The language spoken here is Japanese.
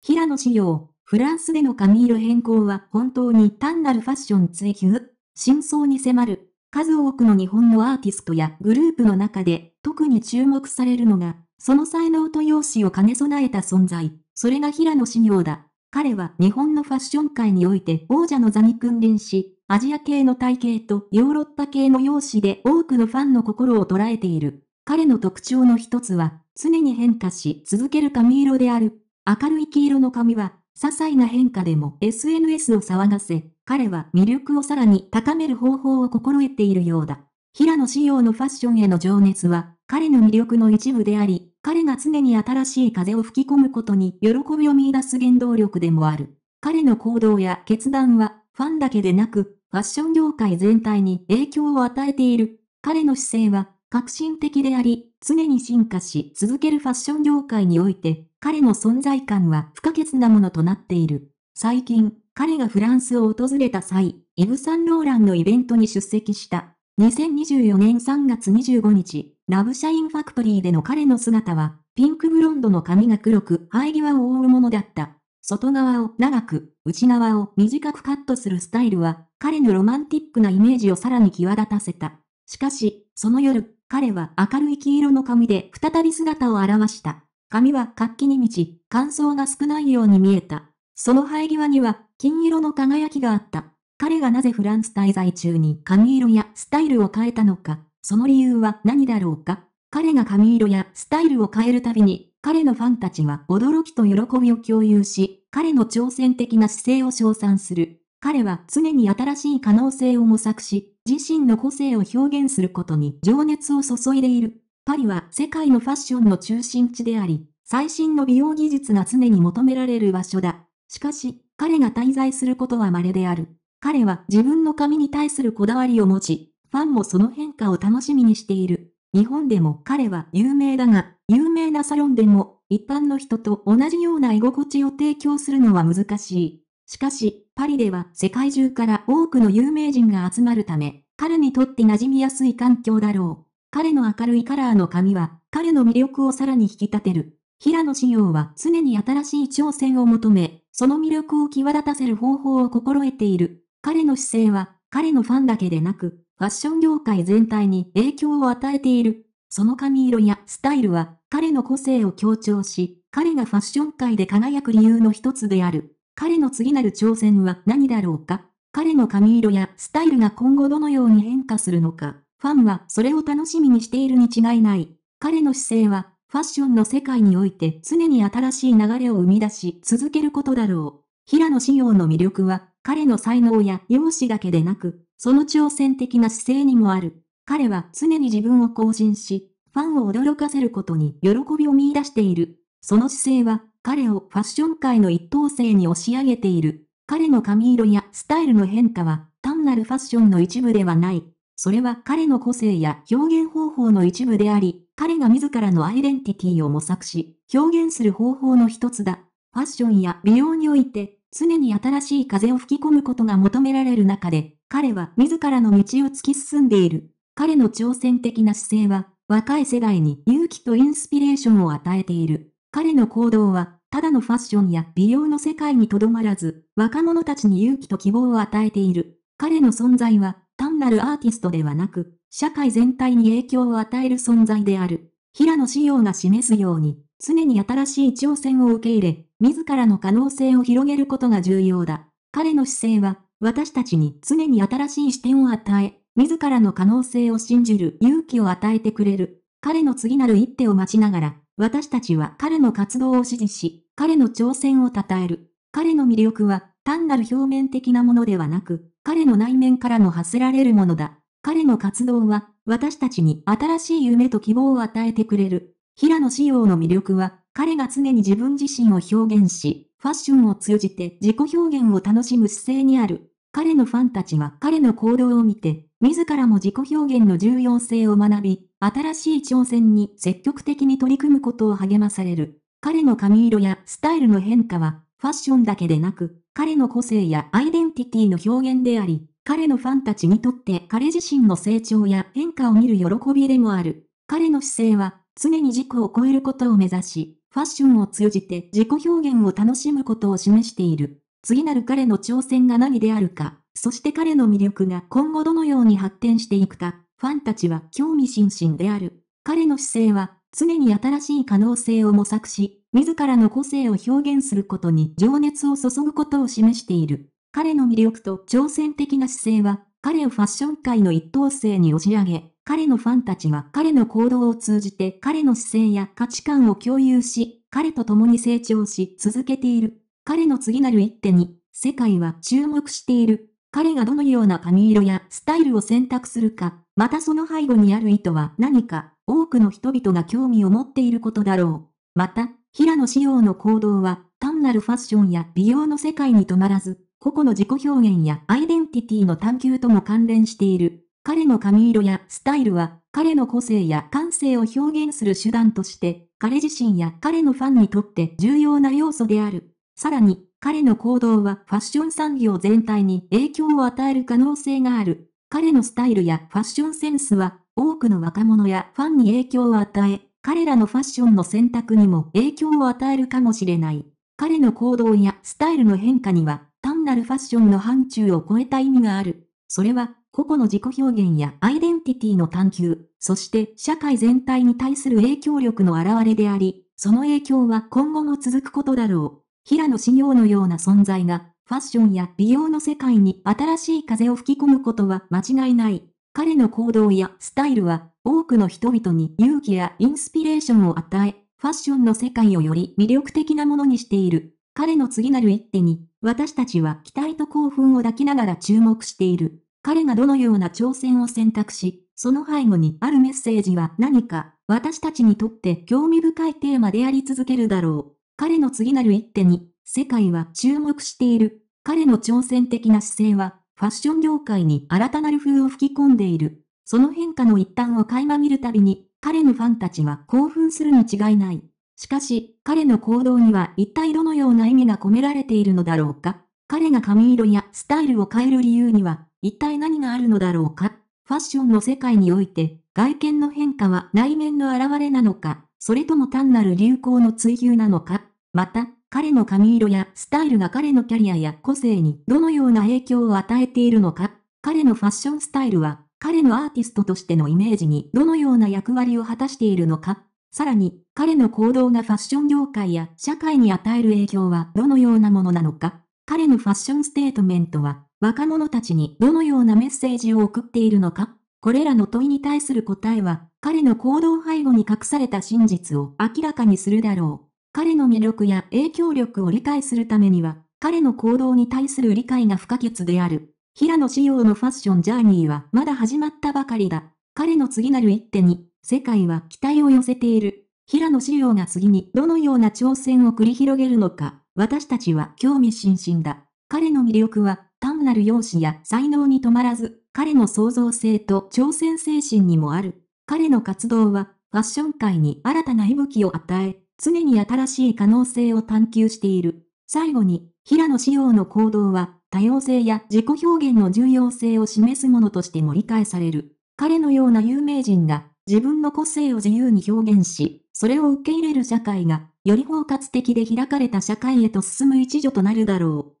平野紫耀、フランスでの髪色変更は本当に単なるファッション追求真相に迫る。数多くの日本のアーティストやグループの中で特に注目されるのが、その才能と容姿を兼ね備えた存在、それが平野紫耀だ。彼は日本のファッション界において王者の座に君臨し、アジア系の体型とヨーロッパ系の容姿で多くのファンの心を捉えている。彼の特徴の一つは、常に変化し続ける髪色である。明るい黄色の髪は、些細な変化でも SNS を騒がせ、彼は魅力をさらに高める方法を心得ているようだ。平野仕様のファッションへの情熱は、彼の魅力の一部であり、彼が常に新しい風を吹き込むことに喜びを見出す原動力でもある。彼の行動や決断は、ファンだけでなく、ファッション業界全体に影響を与えている。彼の姿勢は、革新的であり、常に進化し続けるファッション業界において、彼の存在感は不可欠なものとなっている。最近、彼がフランスを訪れた際、イブ・サンローランのイベントに出席した。2024年3月25日、ラブシャインファクトリーでの彼の姿は、ピンクブロンドの髪が黒く、生え際を覆うものだった。外側を長く、内側を短くカットするスタイルは、彼のロマンティックなイメージをさらに際立たせた。しかし、その夜、彼は明るい黄色の髪で再び姿を現した。髪は活気に満ち、乾燥が少ないように見えた。その生え際には、金色の輝きがあった。彼がなぜフランス滞在中に髪色やスタイルを変えたのか、その理由は何だろうか。彼が髪色やスタイルを変えるたびに、彼のファンたちは驚きと喜びを共有し、彼の挑戦的な姿勢を称賛する。彼は常に新しい可能性を模索し、自身の個性を表現することに情熱を注いでいる。パリは世界のファッションの中心地であり、最新の美容技術が常に求められる場所だ。しかし、彼が滞在することは稀である。彼は自分の髪に対するこだわりを持ち、ファンもその変化を楽しみにしている。日本でも彼は有名だが、有名なサロンでも一般の人と同じような居心地を提供するのは難しい。しかし、パリでは世界中から多くの有名人が集まるため、彼にとって馴染みやすい環境だろう。彼の明るいカラーの髪は、彼の魅力をさらに引き立てる。平野紫耀は常に新しい挑戦を求め、その魅力を際立たせる方法を心得ている。彼の姿勢は、彼のファンだけでなく、ファッション業界全体に影響を与えている。その髪色やスタイルは、彼の個性を強調し、彼がファッション界で輝く理由の一つである。彼の次なる挑戦は何だろうか彼の髪色やスタイルが今後どのように変化するのかファンはそれを楽しみにしているに違いない。彼の姿勢は、ファッションの世界において常に新しい流れを生み出し続けることだろう。平野紫耀の魅力は、彼の才能や容姿だけでなく、その挑戦的な姿勢にもある。彼は常に自分を更新し、ファンを驚かせることに喜びを見出している。その姿勢は、彼をファッション界の一等星に押し上げている。彼の髪色やスタイルの変化は、単なるファッションの一部ではない。それは彼の個性や表現方法の一部であり、彼が自らのアイデンティティを模索し、表現する方法の一つだ。ファッションや美容において、常に新しい風を吹き込むことが求められる中で、彼は自らの道を突き進んでいる。彼の挑戦的な姿勢は、若い世代に勇気とインスピレーションを与えている。彼の行動は、ただのファッションや美容の世界にとどまらず、若者たちに勇気と希望を与えている。彼の存在は、なるアーティストではなく、社会全体に影響を与える存在である。平野紫耀が示すように、常に新しい挑戦を受け入れ、自らの可能性を広げることが重要だ。彼の姿勢は、私たちに常に新しい視点を与え、自らの可能性を信じる勇気を与えてくれる。彼の次なる一手を待ちながら、私たちは彼の活動を支持し、彼の挑戦を称える。彼の魅力は、単なる表面的なものではなく、彼の内面からも発せられるものだ。彼の活動は、私たちに新しい夢と希望を与えてくれる。平野紫耀の魅力は、彼が常に自分自身を表現し、ファッションを通じて自己表現を楽しむ姿勢にある。彼のファンたちは彼の行動を見て、自らも自己表現の重要性を学び、新しい挑戦に積極的に取り組むことを励まされる。彼の髪色やスタイルの変化は、ファッションだけでなく、彼の個性やアイデンティティの表現であり、彼のファンたちにとって彼自身の成長や変化を見る喜びでもある。彼の姿勢は、常に自己を超えることを目指し、ファッションを通じて自己表現を楽しむことを示している。次なる彼の挑戦が何であるか、そして彼の魅力が今後どのように発展していくか、ファンたちは興味津々である。彼の姿勢は、常に新しい可能性を模索し、自らの個性を表現することに情熱を注ぐことを示している。彼の魅力と挑戦的な姿勢は、彼をファッション界の一等星に押し上げ、彼のファンたちは彼の行動を通じて彼の姿勢や価値観を共有し、彼と共に成長し続けている。彼の次なる一手に、世界は注目している。彼がどのような髪色やスタイルを選択するか、またその背後にある意図は何か、多くの人々が興味を持っていることだろう。また、平野紫耀の行動は、単なるファッションや美容の世界に止まらず、個々の自己表現やアイデンティティの探求とも関連している。彼の髪色やスタイルは、彼の個性や感性を表現する手段として、彼自身や彼のファンにとって重要な要素である。さらに、彼の行動はファッション産業全体に影響を与える可能性がある。彼のスタイルやファッションセンスは、多くの若者やファンに影響を与え、彼らのファッションの選択にも影響を与えるかもしれない。彼の行動やスタイルの変化には、単なるファッションの範疇を超えた意味がある。それは、個々の自己表現やアイデンティティの探求、そして社会全体に対する影響力の表れであり、その影響は今後も続くことだろう。平野紫耀のような存在が、ファッションや美容の世界に新しい風を吹き込むことは間違いない。彼の行動やスタイルは、多くの人々に勇気やインスピレーションを与え、ファッションの世界をより魅力的なものにしている。彼の次なる一手に、私たちは期待と興奮を抱きながら注目している。彼がどのような挑戦を選択し、その背後にあるメッセージは何か、私たちにとって興味深いテーマであり続けるだろう。彼の次なる一手に、世界は注目している。彼の挑戦的な姿勢は、ファッション業界に新たなる風を吹き込んでいる。その変化の一端を垣間見るたびに、彼のファンたちは興奮するに違いない。しかし、彼の行動には一体どのような意味が込められているのだろうか彼が髪色やスタイルを変える理由には、一体何があるのだろうかファッションの世界において、外見の変化は内面の現れなのかそれとも単なる流行の追求なのかまた、彼の髪色やスタイルが彼のキャリアや個性にどのような影響を与えているのか彼のファッションスタイルは彼のアーティストとしてのイメージにどのような役割を果たしているのかさらに、彼の行動がファッション業界や社会に与える影響はどのようなものなのか彼のファッションステートメントは若者たちにどのようなメッセージを送っているのかこれらの問いに対する答えは、彼の行動背後に隠された真実を明らかにするだろう。彼の魅力や影響力を理解するためには、彼の行動に対する理解が不可欠である。平野紫耀のファッションジャーニーはまだ始まったばかりだ。彼の次なる一手に、世界は期待を寄せている。平野紫耀が次にどのような挑戦を繰り広げるのか、私たちは興味津々だ。彼の魅力は単なる容姿や才能に止まらず、彼の創造性と挑戦精神にもある。彼の活動は、ファッション界に新たな息吹を与え、常に新しい可能性を探求している。最後に、平野紫耀の行動は、多様性や自己表現の重要性を示すものとしても理解される。彼のような有名人が、自分の個性を自由に表現し、それを受け入れる社会が、より包括的で開かれた社会へと進む一助となるだろう。